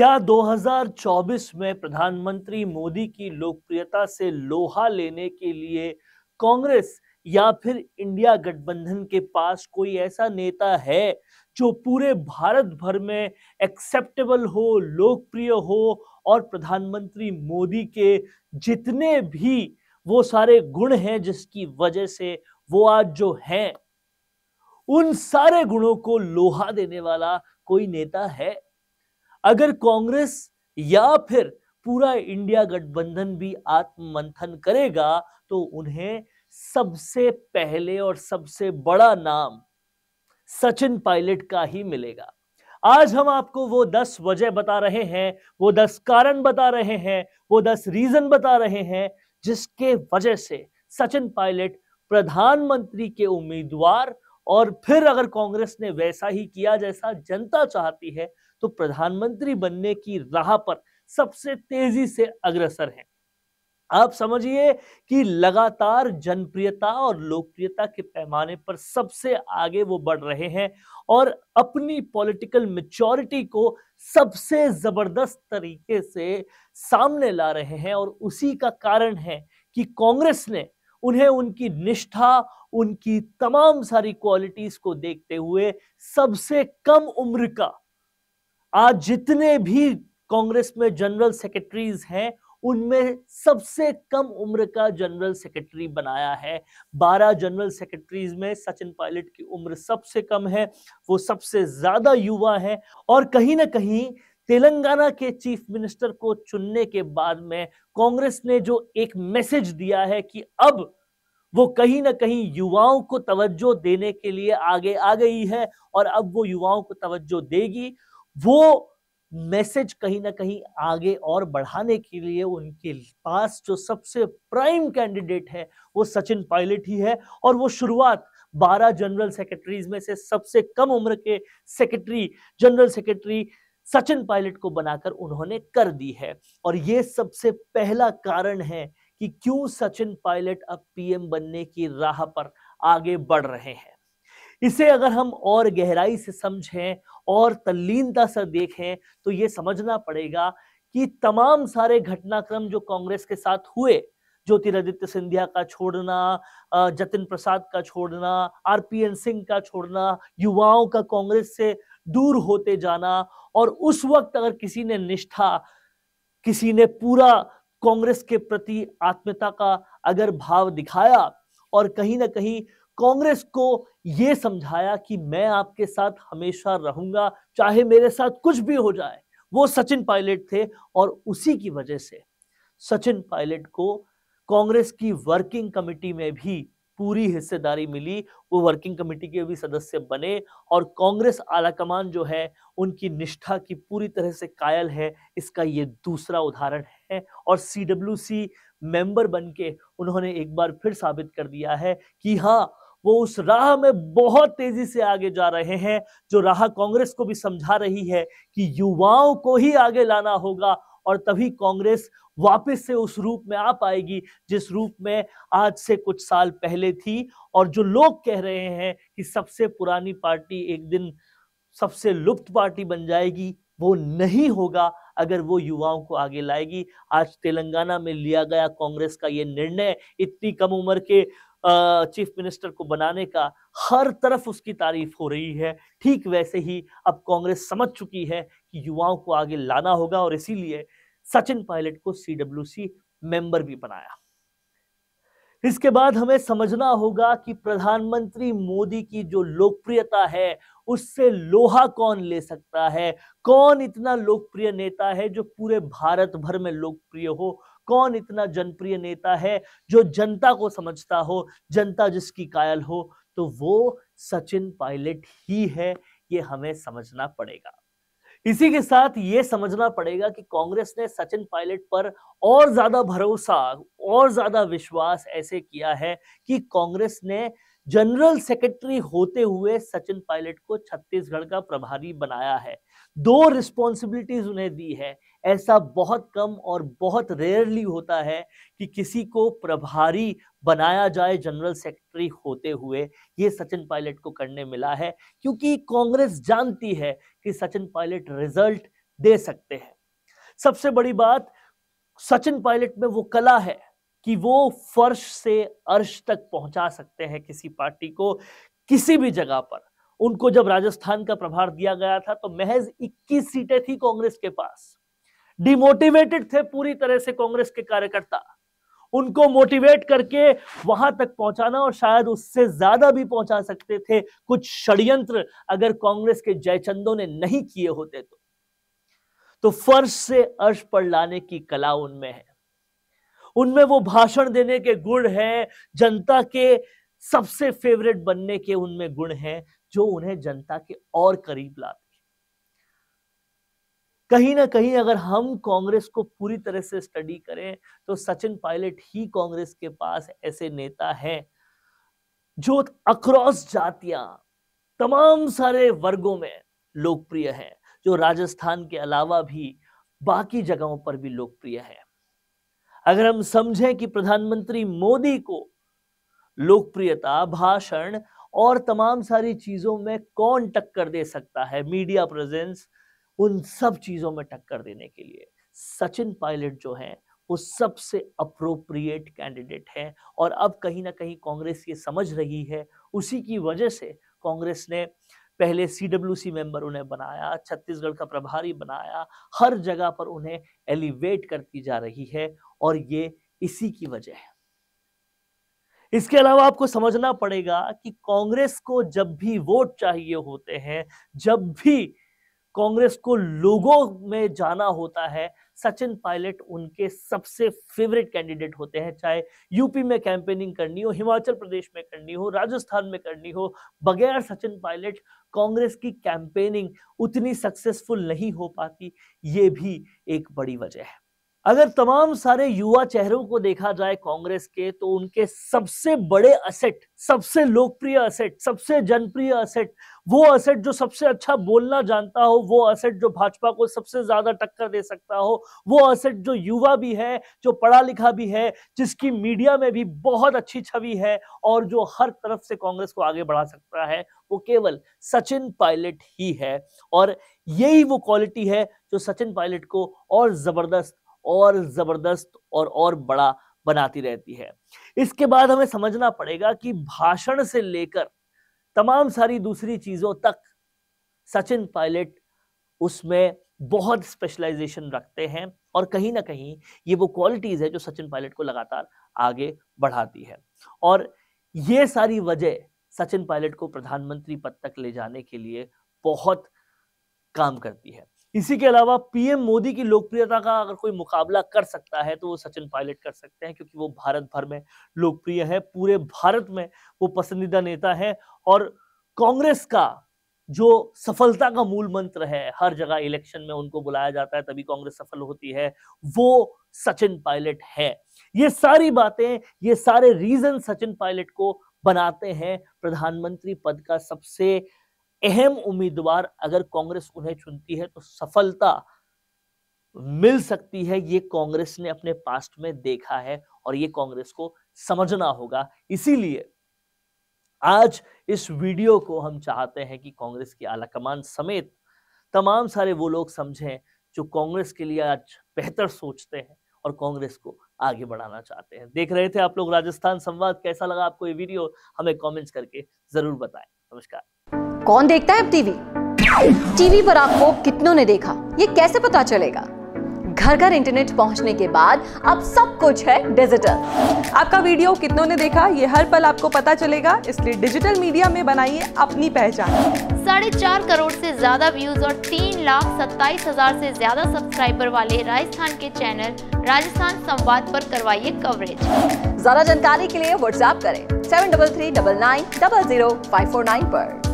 क्या 2024 में प्रधानमंत्री मोदी की लोकप्रियता से लोहा लेने के लिए कांग्रेस या फिर इंडिया गठबंधन के पास कोई ऐसा नेता है जो पूरे भारत भर में एक्सेप्टेबल हो लोकप्रिय हो और प्रधानमंत्री मोदी के जितने भी वो सारे गुण हैं जिसकी वजह से वो आज जो हैं उन सारे गुणों को लोहा देने वाला कोई नेता है अगर कांग्रेस या फिर पूरा इंडिया गठबंधन भी आत्ममंथन करेगा तो उन्हें सबसे पहले और सबसे बड़ा नाम सचिन पायलट का ही मिलेगा आज हम आपको वो दस वजह बता रहे हैं वो दस कारण बता रहे हैं वो दस रीजन बता रहे हैं जिसके वजह से सचिन पायलट प्रधानमंत्री के उम्मीदवार और फिर अगर कांग्रेस ने वैसा ही किया जैसा जनता चाहती है तो प्रधानमंत्री बनने की राह पर सबसे तेजी से अग्रसर हैं आप समझिए कि लगातार जनप्रियता और लोकप्रियता के पैमाने पर सबसे आगे वो बढ़ रहे हैं और अपनी पॉलिटिकल मेच्योरिटी को सबसे जबरदस्त तरीके से सामने ला रहे हैं और उसी का कारण है कि कांग्रेस ने उन्हें उनकी निष्ठा उनकी तमाम सारी क्वालिटीज को देखते हुए सबसे कम उम्र का आज जितने भी कांग्रेस में जनरल सेक्रेटरीज हैं उनमें सबसे कम उम्र का जनरल सेक्रेटरी बनाया है बारह जनरल सेक्रेटरीज में सचिन पायलट की उम्र सबसे कम है वो सबसे ज्यादा युवा है और कहीं ना कहीं तेलंगाना के चीफ मिनिस्टर को चुनने के बाद में कांग्रेस ने जो एक मैसेज दिया है कि अब वो कहीं ना कहीं युवाओं को तवज्जो देने के लिए आगे आ गई है और अब वो युवाओं को तवज्जो देगी वो मैसेज कहीं ना कहीं आगे और बढ़ाने के लिए उनके पास जो सबसे प्राइम कैंडिडेट है वो सचिन पायलट ही है और वो शुरुआत 12 जनरल सेक्रेटरीज में से सबसे कम उम्र के secretary general secretary Sachin Pilot को बनाकर उन्होंने कर दी है और ये सबसे पहला कारण है कि क्यों सचिन पायलट अब पीएम बनने की राह पर आगे बढ़ रहे हैं इसे अगर हम और गहराई से समझें और तल्लीनता से देखें तो ये समझना पड़ेगा कि तमाम सारे घटनाक्रम जो कांग्रेस के साथ हुए ज्योतिरादित्य सिंधिया का छोड़ना जतिन प्रसाद का छोड़ना आरपीएन सिंह का छोड़ना युवाओं का कांग्रेस से दूर होते जाना और उस वक्त अगर किसी ने निष्ठा किसी ने पूरा कांग्रेस के प्रति आत्मीयता का अगर भाव दिखाया और कहीं ना कहीं कांग्रेस को ये समझाया कि मैं आपके साथ हमेशा रहूंगा चाहे मेरे साथ कुछ भी हो जाए वो सचिन पायलट थे और उसी की वजह से सचिन पायलट को कांग्रेस की वर्किंग कमेटी में भी पूरी हिस्सेदारी मिली वो वर्किंग कमेटी के भी सदस्य बने और कांग्रेस आलाकमान जो है उनकी निष्ठा की पूरी तरह से कायल है इसका ये दूसरा उदाहरण है और सी डब्ल्यू सी मेंबर बन के उन्होंने एक बार फिर साबित कर दिया है कि हाँ वो उस राह में बहुत तेजी से आगे जा रहे हैं जो राह कांग्रेस को भी समझा रही है कि युवाओं को ही आगे लाना होगा और तभी कांग्रेस वापस से उस रूप में आ पाएगी जिस रूप में आज से कुछ साल पहले थी और जो लोग कह रहे हैं कि सबसे पुरानी पार्टी एक दिन सबसे लुप्त पार्टी बन जाएगी वो नहीं होगा अगर वो युवाओं को आगे लाएगी आज तेलंगाना में लिया गया कांग्रेस का ये निर्णय इतनी कम उम्र के चीफ मिनिस्टर को बनाने का हर तरफ उसकी तारीफ हो रही है ठीक वैसे ही अब कांग्रेस समझ चुकी है कि युवाओं को आगे लाना होगा और इसीलिए सचिन पायलट को सी डब्ल्यू सी मेंबर भी बनाया इसके बाद हमें समझना होगा कि प्रधानमंत्री मोदी की जो लोकप्रियता है उससे लोहा कौन ले सकता है कौन इतना लोकप्रिय नेता है जो पूरे भारत भर में लोकप्रिय हो कौन इतना जनप्रिय नेता है जो जनता को समझता हो जनता जिसकी कायल हो तो वो सचिन पायलट ही है ये हमें समझना पड़ेगा इसी के साथ ये समझना पड़ेगा कि कांग्रेस ने सचिन पायलट पर और ज्यादा भरोसा और ज्यादा विश्वास ऐसे किया है कि कांग्रेस ने जनरल सेक्रेटरी होते हुए सचिन पायलट को छत्तीसगढ़ का प्रभारी बनाया है दो रिस्पॉन्सिबिलिटीज उन्हें दी है ऐसा बहुत कम और बहुत रेयरली होता है कि किसी को प्रभारी बनाया जाए जनरल सेक्रेटरी होते हुए ये सचिन पायलट को करने मिला है क्योंकि कांग्रेस जानती है कि सचिन पायलट रिजल्ट दे सकते हैं सबसे बड़ी बात सचिन पायलट में वो कला है कि वो फर्श से अर्श तक पहुंचा सकते हैं किसी पार्टी को किसी भी जगह पर उनको जब राजस्थान का प्रभार दिया गया था तो महज 21 सीटें थी कांग्रेस के पास डिमोटिवेटेड थे पूरी तरह से कांग्रेस के कार्यकर्ता उनको मोटिवेट करके वहां तक पहुंचाना और शायद उससे ज्यादा भी पहुंचा सकते थे कुछ षड्यंत्र अगर कांग्रेस के जयचंदों ने नहीं किए होते तो तो फर्श से अर्श पर लाने की कला उनमें है उनमें वो भाषण देने के गुण हैं जनता के सबसे फेवरेट बनने के उनमें गुण हैं जो उन्हें जनता के और करीब लाते कहीं ना कहीं अगर हम कांग्रेस को पूरी तरह से स्टडी करें तो सचिन पायलट ही कांग्रेस के पास ऐसे नेता हैं जो अक्रॉस जातियां तमाम सारे वर्गों में लोकप्रिय हैं जो राजस्थान के अलावा भी बाकी जगहों पर भी लोकप्रिय है अगर हम समझें कि प्रधानमंत्री मोदी को लोकप्रियता भाषण और तमाम सारी चीजों में कौन टक्कर दे सकता है मीडिया प्रेजेंस उन सब चीजों में टक्कर देने के लिए सचिन पायलट जो है वो सबसे अप्रोप्रिएट कैंडिडेट है और अब कहीं ना कहीं कांग्रेस ये समझ रही है उसी की वजह से कांग्रेस ने पहले सी मेंबर उन्हें बनाया छत्तीसगढ़ का प्रभारी बनाया हर जगह पर उन्हें एलिवेट करती जा रही है और ये इसी की वजह है इसके अलावा आपको समझना पड़ेगा कि कांग्रेस को जब भी वोट चाहिए होते हैं जब भी कांग्रेस को लोगों में जाना होता है सचिन पायलट उनके सबसे फेवरेट कैंडिडेट होते हैं चाहे यूपी में कैंपेनिंग करनी हो हिमाचल प्रदेश में करनी हो राजस्थान में करनी हो बगैर सचिन पायलट कांग्रेस की कैंपेनिंग उतनी सक्सेसफुल नहीं हो पाती ये भी एक बड़ी वजह है अगर तमाम सारे युवा चेहरों को देखा जाए कांग्रेस के तो उनके सबसे बड़े असेट सबसे लोकप्रिय असेट सबसे जनप्रिय असेट वो असेट जो सबसे अच्छा बोलना जानता हो वो असेट जो भाजपा को सबसे ज्यादा टक्कर दे सकता हो वो असेट जो युवा भी है जो पढ़ा लिखा भी है जिसकी मीडिया में भी बहुत अच्छी छवि है और जो हर तरफ से कांग्रेस को आगे बढ़ा सकता है वो केवल सचिन पायलट ही है और यही वो क्वालिटी है जो सचिन पायलट को और जबरदस्त और जबरदस्त और और बड़ा बनाती रहती है इसके बाद हमें समझना पड़ेगा कि भाषण से लेकर तमाम सारी दूसरी चीजों तक सचिन पायलट उसमें बहुत स्पेशलाइजेशन रखते हैं और कहीं ना कहीं ये वो क्वालिटीज है जो सचिन पायलट को लगातार आगे बढ़ाती है और ये सारी वजह सचिन पायलट को प्रधानमंत्री पद तक ले जाने के लिए बहुत काम करती है इसी के अलावा पीएम मोदी की लोकप्रियता का अगर कोई मुकाबला कर सकता है तो वो सचिन पायलट कर सकते हैं क्योंकि वो भारत भर में लोकप्रिय है पूरे भारत में वो पसंदीदा नेता है और कांग्रेस का जो सफलता का मूल मंत्र है हर जगह इलेक्शन में उनको बुलाया जाता है तभी कांग्रेस सफल होती है वो सचिन पायलट है ये सारी बातें ये सारे रीजन सचिन पायलट को बनाते हैं प्रधानमंत्री पद का सबसे अहम उम्मीदवार अगर कांग्रेस उन्हें चुनती है तो सफलता मिल सकती है ये कांग्रेस ने अपने पास्ट में देखा है और ये कांग्रेस को समझना होगा इसीलिए आज इस वीडियो को हम चाहते हैं कि कांग्रेस की आलाकमान समेत तमाम सारे वो लोग समझें जो कांग्रेस के लिए आज बेहतर सोचते हैं और कांग्रेस को आगे बढ़ाना चाहते हैं देख रहे थे आप लोग राजस्थान संवाद कैसा लगा आपको ये वीडियो हमें कमेंट्स करके जरूर बताएं नमस्कार कौन देखता है अब टीवी टीवी पर आपको कितनों ने देखा ये कैसे पता चलेगा घर घर इंटरनेट पहुंचने के बाद अब सब कुछ है डिजिटल आपका वीडियो कितनों ने देखा ये हर पल आपको पता चलेगा इसलिए डिजिटल मीडिया में बनाइए अपनी पहचान साढ़े चार करोड़ से ज्यादा व्यूज और तीन लाख सत्ताईस हजार से ज्यादा सब्सक्राइबर वाले राजस्थान के चैनल राजस्थान संवाद पर करवाइए कवरेज ज्यादा जानकारी के लिए व्हाट्सएप करें seven double three double nine double zero five four nine आरोप